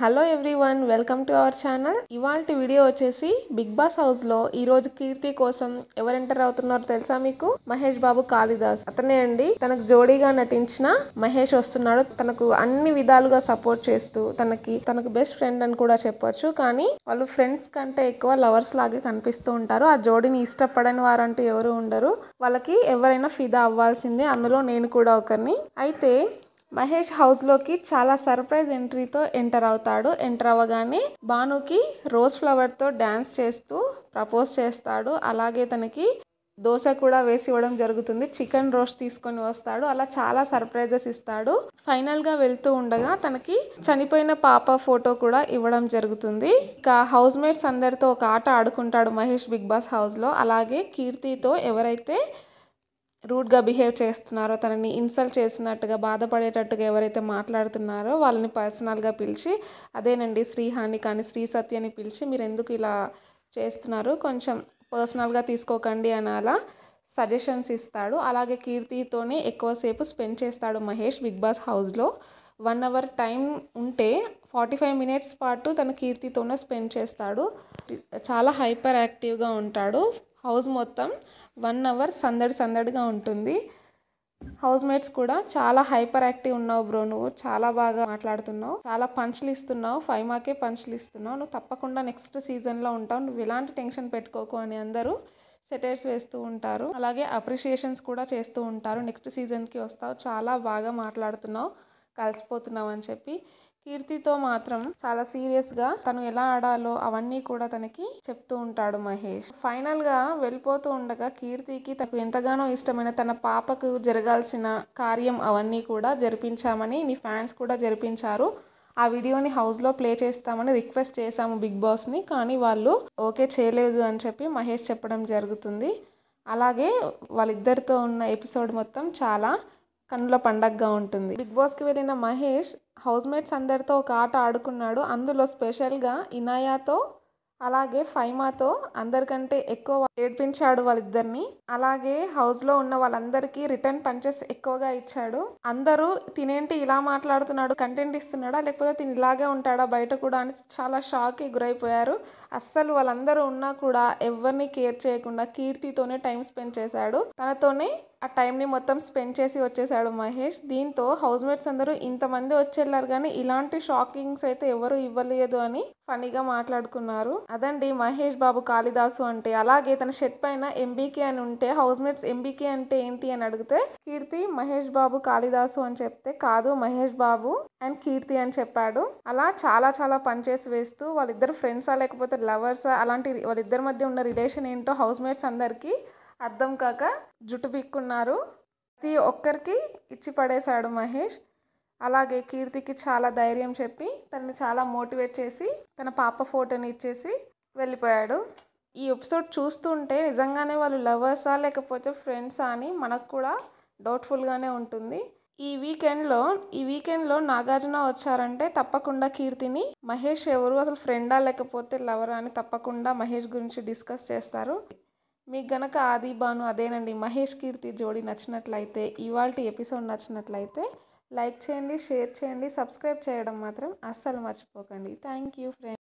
hello everyone welcome to our channel ఇవాళ video వచ్చేసి Bigg Boss house లో ఈ రోజు కీర్తి కోసం ఎవరు ఎంటర్ అవుతున్నారో తెలుసా మీకు మహేష్ బాబు కాళిదాస్ అతనే అండి తనకు జోడీగా నటించిన మహేష్ వస్తున్నాడు తనకు అన్ని విధాలుగా సపోర్ట్ చేస్తూ తనకి తనకు బెస్ట్ ఫ్రెండ్ అని కూడా చెప్పొచ్చు కానీ వాళ్ళు ఫ్రెండ్స్ కంటే ఎక్కువ లవర్స్ లాగే కనిపిస్తూ ఉంటారు ఆ జోడీని ఇష్టపడని వారంటూ ఎవరు ఉండరు వాళ్ళకి ఎవరైనా ఫిదా అవ్వాల్సిందే అందులో నేను కూడా ఒకరిని అయితే మహేష్ హౌస్లోకి చాలా సర్ప్రైజ్ ఎంట్రీతో ఎంటర్ అవుతాడు ఎంటర్ అవ్వగానే భానుకి రోజ్ ఫ్లవర్తో డ్యాన్స్ చేస్తూ ప్రపోజ్ చేస్తాడు అలాగే తనకి దోశ కూడా వేసి ఇవ్వడం జరుగుతుంది చికెన్ రోస్ట్ తీసుకొని వస్తాడు అలా చాలా సర్ప్రైజెస్ ఇస్తాడు ఫైనల్గా వెళ్తూ ఉండగా తనకి చనిపోయిన పాప ఫోటో కూడా ఇవ్వడం జరుగుతుంది ఇక హౌస్ మేట్స్ అందరితో ఒక ఆట ఆడుకుంటాడు మహేష్ బిగ్ బాస్ హౌస్లో అలాగే కీర్తితో ఎవరైతే రూడ్గా బిహేవ్ చేస్తున్నారో తనని ఇన్సల్ట్ చేసినట్టుగా బాధపడేటట్టుగా ఎవరైతే మాట్లాడుతున్నారో వాళ్ళని పర్సనల్గా పిలిచి అదేనండి శ్రీహాని కానీ శ్రీ సత్యని పిలిచి మీరు ఎందుకు ఇలా చేస్తున్నారు కొంచెం పర్సనల్గా తీసుకోకండి అని అలా సజెషన్స్ ఇస్తాడు అలాగే కీర్తితోనే ఎక్కువసేపు స్పెండ్ చేస్తాడు మహేష్ బిగ్ బాస్ హౌస్లో వన్ అవర్ టైం ఉంటే ఫార్టీ ఫైవ్ మినిట్స్ పాటు తన కీర్తితోనే స్పెండ్ చేస్తాడు చాలా హైపర్ యాక్టివ్గా ఉంటాడు హౌస్ మొత్తం వన్ అవర్ సందడి సందడిగా ఉంటుంది హౌస్ మేట్స్ కూడా చాలా హైపర్ యాక్టివ్ ఉన్నావు బ్రో నువ్వు చాలా బాగా మాట్లాడుతున్నావు చాలా పంచ్లు ఇస్తున్నావు ఫైవ్ మాకే పంచ్లు ఇస్తున్నావు నువ్వు తప్పకుండా నెక్స్ట్ సీజన్లో ఉంటావు నువ్వు ఇలాంటి టెన్షన్ పెట్టుకోకు అని అందరూ సెటైర్స్ వేస్తూ ఉంటారు అలాగే అప్రిషియేషన్స్ కూడా చేస్తూ ఉంటారు నెక్స్ట్ సీజన్కి వస్తావు చాలా బాగా మాట్లాడుతున్నావు కలిసిపోతున్నావు అని చెప్పి కీర్తితో మాత్రం చాలా సీరియస్గా తను ఎలా ఆడాలో అవన్నీ కూడా తనకి చెప్తూ ఉంటాడు మహేష్ ఫైనల్గా వెళ్ళిపోతూ ఉండగా కీర్తికి తనకు ఎంతగానో ఇష్టమైన తన పాపకు జరగాల్సిన కార్యం అవన్నీ కూడా జరిపించామని నీ ఫ్యాన్స్ కూడా జరిపించారు ఆ వీడియోని హౌస్లో ప్లే చేస్తామని రిక్వెస్ట్ చేశాము బిగ్ బాస్ని కానీ వాళ్ళు ఓకే చేయలేదు అని చెప్పి మహేష్ చెప్పడం జరుగుతుంది అలాగే వాళ్ళిద్దరితో ఉన్న ఎపిసోడ్ మొత్తం చాలా కన్నుల పండగగా ఉంటుంది బిగ్ బాస్కి వెళ్ళిన మహేష్ హౌస్ మేట్స్ అందరితో ఒక ఆట ఆడుకున్నాడు అందులో స్పెషల్గా ఇనాయాతో అలాగే ఫైమాతో అందరికంటే ఎక్కువ ఏడ్పించాడు వాళ్ళిద్దరిని అలాగే హౌస్లో ఉన్న వాళ్ళందరికీ రిటర్న్ పంచెస్ ఎక్కువగా ఇచ్చాడు అందరూ తినేంటి ఇలా మాట్లాడుతున్నాడు కంటెంట్ ఇస్తున్నాడా లేకపోతే తిని ఇలాగే ఉంటాడా బయట కూడా అని చాలా షాక్కి గురైపోయారు అస్సలు వాళ్ళందరూ ఉన్నా కూడా ఎవరిని కేర్ చేయకుండా కీర్తితోనే టైం స్పెండ్ చేశాడు తనతోనే ఆ టైంని మొత్తం స్పెండ్ చేసి వచ్చేసాడు మహేష్ దీంతో హౌస్ మేట్స్ అందరూ ఇంతమంది వచ్చేళ్ళారు కానీ ఇలాంటి షాకింగ్స్ అయితే ఎవరు ఇవ్వలేదు అని ఫనీగా మాట్లాడుకున్నారు అదండి మహేష్ బాబు కాళిదాసు అంటే అలాగే తన షెట్ పైన ఎంబీకే అని ఉంటే హౌస్ మేట్స్ ఎంబీకే అంటే ఏంటి అని అడిగితే కీర్తి మహేష్ బాబు కాళిదాసు అని చెప్తే కాదు మహేష్ బాబు అండ్ కీర్తి అని చెప్పాడు అలా చాలా చాలా పనిచేసి వేస్తూ వాళ్ళిద్దరు ఫ్రెండ్సా లేకపోతే లవర్సా అలాంటి వాళ్ళిద్దరి మధ్య ఉన్న రిలేషన్ ఏంటో హౌస్ మేట్స్ అందరికీ అర్థం కాక జుట్టు బిక్కున్నారు ప్రతి ఒక్కరికి ఇచ్చి పడేశాడు మహేష్ అలాగే కీర్తికి చాలా ధైర్యం చెప్పి తనని చాలా మోటివేట్ చేసి తన పాప ఫోటోని ఇచ్చేసి వెళ్ళిపోయాడు ఈ ఎపిసోడ్ చూస్తుంటే నిజంగానే వాళ్ళు లవర్సా లేకపోతే ఫ్రెండ్సా అని మనకు కూడా డౌట్ఫుల్గానే ఉంటుంది ఈ వీకెండ్లో ఈ వీకెండ్లో నాగార్జున వచ్చారంటే తప్పకుండా కీర్తిని మహేష్ ఎవరు అసలు ఫ్రెండా లేకపోతే లవరా అని తప్పకుండా మహేష్ గురించి డిస్కస్ చేస్తారు మీకు గనక ఆది బాను అదేనండి మహేష్ కీర్తి జోడి నచ్చినట్లయితే ఇవాళ ఎపిసోడ్ నచ్చినట్లయితే లైక్ చేయండి షేర్ చేయండి సబ్స్క్రైబ్ చేయడం మాత్రం అస్సలు మర్చిపోకండి థ్యాంక్ యూ ఫ్రెండ్స్